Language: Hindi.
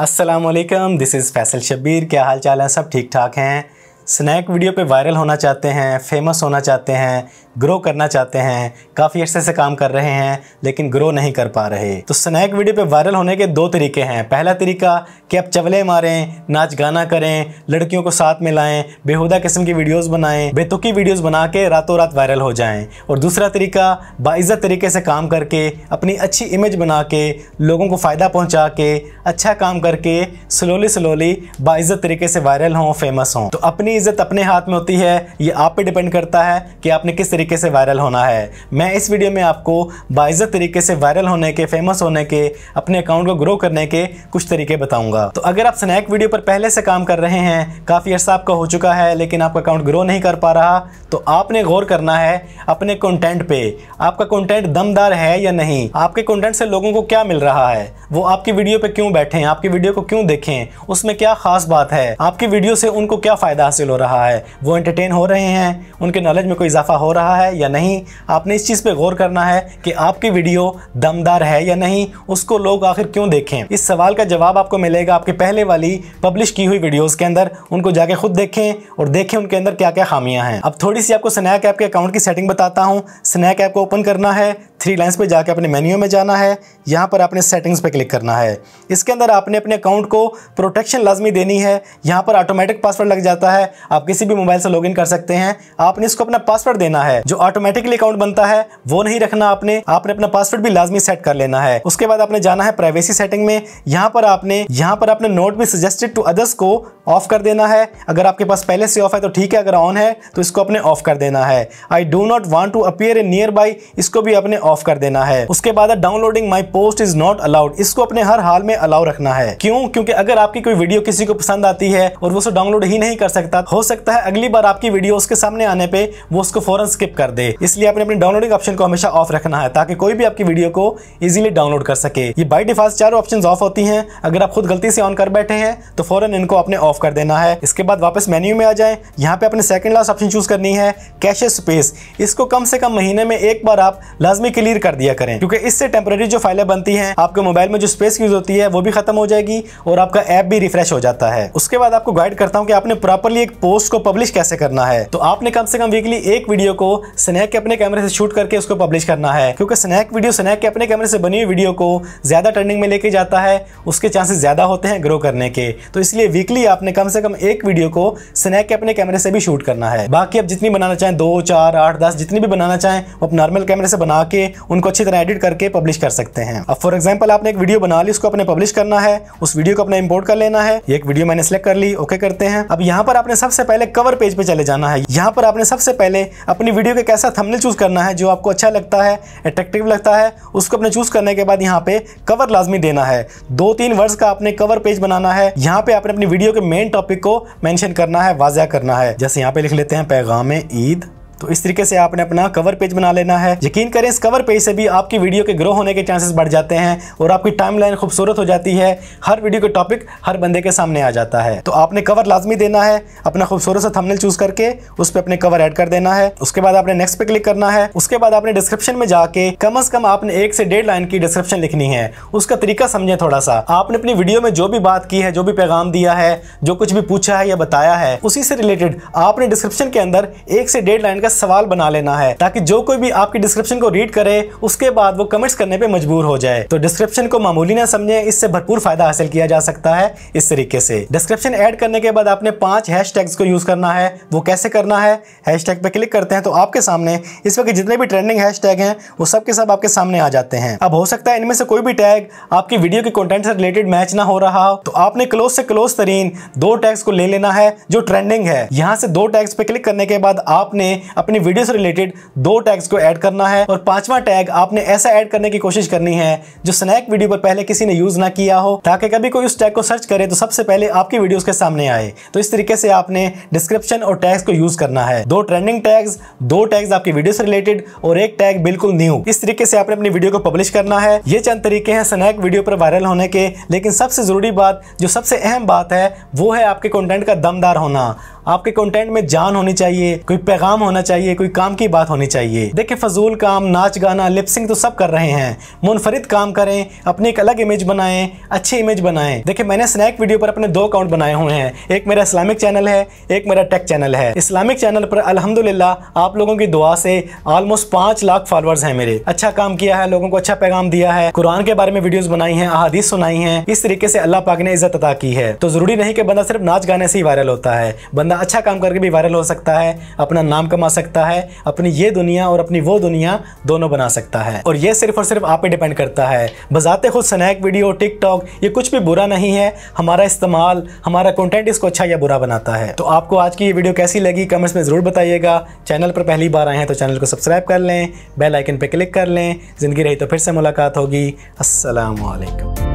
असलम दिस इज़ फैसल शबीर क्या हाल चाल हैं सब ठीक ठाक हैं स्नैक वीडियो पे वायरल होना चाहते हैं फेमस होना चाहते हैं ग्रो करना चाहते हैं काफ़ी अच्छे से काम कर रहे हैं लेकिन ग्रो नहीं कर पा रहे तो स्नैक वीडियो पे वायरल होने के दो तरीके हैं पहला तरीका कि आप चवले मारें नाच गाना करें लड़कियों को साथ में लाएं बेहुदा किस्म की वीडियोस बनाएं बेतुकी वीडियोस बना के रातों रात वायरल हो जाएं और दूसरा तरीका बाइज़्ज़त तरीके से काम करके अपनी अच्छी इमेज बना के लोगों को फ़ायदा पहुँचा के अच्छा काम करके स्लोली स्लोली बाइज़्ज़त तरीके से वायरल हों फेमस हों तो अपनी इज़्ज़त अपने हाथ में होती है ये आप पे डिपेंड करता है कि आपने किस तरीके तरीके से वायरल होना है मैं इस वीडियो में आपको बाइज़त तरीके से वायरल होने के फेमस होने के अपने अकाउंट को ग्रो करने के कुछ तरीके बताऊंगा तो अगर आप स्नैक वीडियो पर पहले से काम कर रहे हैं काफ़ी अर्सा आपका हो चुका है लेकिन आपका अकाउंट ग्रो नहीं कर पा रहा तो आपने गौर करना है अपने कॉन्टेंट पर आपका कॉन्टेंट दमदार है या नहीं आपके कॉन्टेंट से लोगों को क्या मिल रहा है वो आपकी वीडियो पर क्यों बैठे हैं आपकी वीडियो को क्यों देखें उसमें क्या खास बात है आपकी वीडियो से उनको क्या फ़ायदा हासिल हो रहा है वो एंटरटेन हो रहे हैं उनके नॉलेज में कोई इजाफा हो रहा है है या नहीं आपने इस चीज़ पे गौर करना है कि आपकी वीडियो दमदार है या नहीं उसको लोग आखिर क्यों देखें इस सवाल का जवाब आपको मिलेगा आपके पहले वाली पब्लिश की हुई वीडियोस के अंदर उनको जाके खुद देखें और देखें उनके अंदर क्या क्या खामियां हैं अब थोड़ी सी आपको स्नैक ऐप के अकाउंट की सेटिंग बताता हूँ स्नैक ऐप को ओपन करना है थ्री लाइन्स पे जाके अपने मेन्यू में जाना है यहाँ पर आपने सेटिंग्स पे क्लिक करना है इसके अंदर आपने अपने अकाउंट को प्रोटेक्शन लाजमी देनी है यहाँ पर ऑटोमेटिक पासवर्ड लग जाता है आप किसी भी मोबाइल से लॉगिन कर सकते हैं आपने इसको अपना पासवर्ड देना है जो ऑटोमेटिकली अकाउंट बनता है वो नहीं रखना आपने आपने अपना पासवर्ड भी लाजमी सेट कर लेना है उसके बाद आपने जाना है प्राइवेसी सेटिंग में यहाँ पर आपने यहाँ पर आपने नोट भी सजेस्टेड टू अदर्स को ऑफ कर देना है अगर आपके पास पहले से ऑफ है तो ठीक है अगर ऑन है तो इसको अपने ऑफ कर देना है I do not want to appear a nearby इसको भी अपने ऑफ कर देना है उसके बाद downloading my post is not allowed इसको अपने हर हाल में अलाउ रखना है क्यों क्योंकि अगर आपकी कोई वीडियो किसी को पसंद आती है और वो उसे डाउनलोड ही नहीं कर सकता हो सकता है अगली बार आपकी वीडियो उसके सामने आने पे वो उसको फौरन स्किप कर दे इसलिए आपने अपने डाउनलोडिंग ऑप्शन को हमेशा ऑफ रखना है ताकि कोई भी आपकी वीडियो को इजीली डाउनलोड कर सके ये बाई डिफॉल्ट चारों ऑप्शन ऑफ होती हैं अगर आप खुद गलती से ऑन कर बैठे हैं तो फौरन इनको अपने ऑफ कर देना है इसके बाद वापस मेन्यू में आ जाए यहाँ पे अपने सेकंड लास्ट ऑप्शन चूज करनी है कैश स्पेस इसको कम से कम महीने में एक बार आप लाजमी क्लियर कर दिया करें क्योंकि इससे टेम्पररी जो फाइलें बनती हैं आपके मोबाइल में जो स्पेस यूज होती है वो भी खत्म हो जाएगी और आपका ऐप भी रिफ्रेश हो जाता है उसके बाद आपको गाइड करता हूँ कि आपने प्रॉपरली एक पोस्ट को पब्लिश कैसे करना है तो आपने कम से कम वीकली एक वीडियो को स्नैक के अपने कैमरे से शूट करके उसको पब्लिश करना है क्योंकि स्नैक वीडियो स्नैक के अपने कैमरे से बनी हुई वीडियो को ज्यादा ट्रेंडिंग में लेके जाता है उसके चांसेस ज्यादा होते हैं ग्रो करने के तो इसलिए वीकली आपने कम से कम एक वीडियो को स्नैक के अपने कैमरे से भी शूट करना है बाकी आप जितनी बनाना चाहें दो चार आठ दस जितनी भी बनाना चाहें आप नॉर्मल कैमरे से बना के उनको अच्छी तरह एडिट करके पब्लिश कर सकते हैं अब फॉर एग्जाम्पल आपने एक वीडियो बना ली उसको अपने पब्लिश करना है उस वीडियो को अपने इम्पोर्ट कर लेना है एक वीडियो मैंने सेलेक्ट कर ली ओके करते हैं अब यहाँ पर आपने सबसे पहले कवर पेज पे चले जाना है यहाँ पर आपने सबसे पहले अपनी वीडियो के कैसा थमने चूज करना है जो आपको अच्छा लगता है अट्रेक्टिव लगता है उसको अपने चूज करने के बाद यहाँ पे कवर लाजमी देना है दो तीन वर्ड्स का आपने कवर पेज बनाना है यहाँ पे आपने अपनी वीडियो के मेन टॉपिक को मेंशन करना है वाजिया करना है जैसे यहाँ पे लिख लेते हैं पैगाम ईद तो इस तरीके से आपने अपना कवर पेज बना लेना है यकीन करें इस कवर पेज से भी आपकी वीडियो के ग्रो होने के चांसेस बढ़ जाते हैं और आपकी टाइमलाइन खूबसूरत हो जाती है हर वीडियो के टॉपिक हर बंदे के सामने आ जाता है तो आपने कवर लाजमी देना है अपना खूबसूरत सा थंबनेल चूज करके उस पर अपने कवर एड कर देना है उसके बाद आपने नेक्स्ट पे क्लिक करना है उसके बाद आपने डिस्क्रिप्शन में जाके कम अज कम आपने एक से डेढ़ लाइन की डिस्क्रिप्शन लिखनी है उसका तरीका समझें थोड़ा सा आपने अपनी वीडियो में जो भी बात की है जो भी पैगाम दिया है जो कुछ भी पूछा है या बताया है उसी से रिलेटेड आपने डिस्क्रिप्शन के अंदर एक से डेढ़ लाइन का का सवाल बना लेना है ताकि जो कोई भी आपकी डिस्क्रिप्शन को रीड करे उसके बाद वो कमेंट्स करने पे मजबूर हो जाए तो डिस्क्रिप्शन को मामूली ना समझे इससे भरपूर फायदा हासिल किया जा सकता है इस तरीके से डिस्क्रिप्शन ऐड करने के बाद आपने पांच हैश को यूज करना है वो कैसे करना है हैश टैग क्लिक करते हैं तो आपके सामने इस वक्त जितने भी ट्रेंडिंग हैश टैग हैं वो सब के सब आपके सामने आ जाते हैं अब हो सकता है इनमें से कोई भी टैग आपकी वीडियो के कॉन्टेंट से रिलेटेड मैच ना हो रहा हो तो आपने क्लोज से क्लोज तरीन दो टैग्स को ले लेना है जो ट्रेंडिंग है यहाँ से दो टैग्स पे क्लिक करने के बाद आपने अपनी वीडियो से रिलेटेड दो टैग्स को ऐड करना है और पांचवा टैग आपने ऐसा ऐड करने की कोशिश करनी है जो स्नैक वीडियो पर पहले किसी ने यूज ना किया हो ताकि कभी कोई उस टैग को सर्च करे तो सबसे पहले आपकी वीडियो के सामने आए तो इस तरीके से आपने डिस्क्रिप्शन और टैग्स को यूज करना है दो ट्रेंडिंग टैग्स दो टैग्स आपकी वीडियो से रिलेटेड और एक टैग बिल्कुल न्यू इस तरीके से आपने अपनी वीडियो को पब्लिश करना है ये चंद तरीके हैं स्नैक वीडियो पर वायरल होने के लेकिन सबसे ज़रूरी बात जो सबसे अहम बात है वो है आपके कंटेंट का दमदार होना आपके कंटेंट में जान होनी चाहिए कोई पैगाम होना चाहिए कोई काम की बात होनी चाहिए देखे फजूल काम नाच गाना लिपसिंग तो सब कर रहे हैं मुनफरद काम करें अपनी एक अलग इमेज बनाएं अच्छी इमेज बनाएं देखे मैंने स्नैक वीडियो पर अपने दो अकाउंट बनाए हुए हैं एक मेरा इस्लामिक चैनल है एक मेरा टेक चैनल है इस्लामिक चैनल पर अलहमदुल्ला आप लोगों की दुआ से ऑलमोस्ट पांच लाख फॉलोअर्स हैं मेरे अच्छा काम किया है लोगों को अच्छा पैगाम दिया है कुरान के बारे में वीडियोस बनाई हैं अहादीस सुनाई हैं इस तरीके से अल्लाह पाक ने इज्जत अदा की है तो जरूरी नहीं कि बंदा सिर्फ नाच गाने से ही वायरल होता है बंदा अच्छा काम करके भी वायरल हो सकता है अपना नाम कमा सकता है अपनी ये दुनिया और अपनी वो दुनिया दोनों बना सकता है और ये सिर्फ और सिर्फ आप पे डिपेंड करता है बजाते खुद स्नैक वीडियो टिकटॉक ये कुछ भी बुरा नहीं है हमारा इस्तेमाल हमारा कंटेंट इसको अच्छा या बुरा बनाता है तो आपको आज की ये वीडियो कैसी लगी कमेंट्स में ज़रूर बताइएगा चैनल पर पहली बार आए हैं तो चैनल को सब्सक्राइब कर लें बेल आइकन पर क्लिक कर लें ज़िंदगी रही तो फिर से मुलाकात होगी असलकम